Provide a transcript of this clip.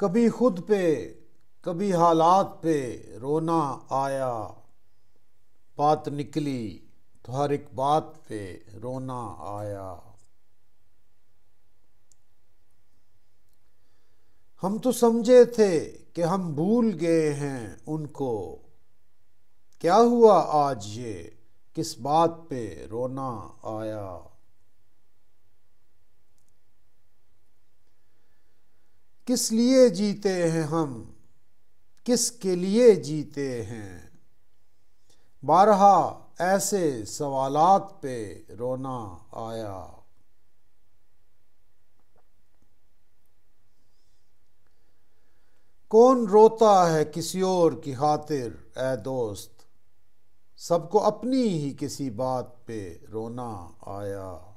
कभी खुद पे कभी हालात पे रोना आया बात निकली तो हर एक बात पे रोना आया हम तो समझे थे कि हम भूल गए हैं उनको क्या हुआ आज ये किस बात पे रोना आया किस लिए जीते हैं हम किसके लिए जीते हैं बारहा ऐसे सवालात पे रोना आया कौन रोता है किसी और की खातिर ए दोस्त सबको अपनी ही किसी बात पे रोना आया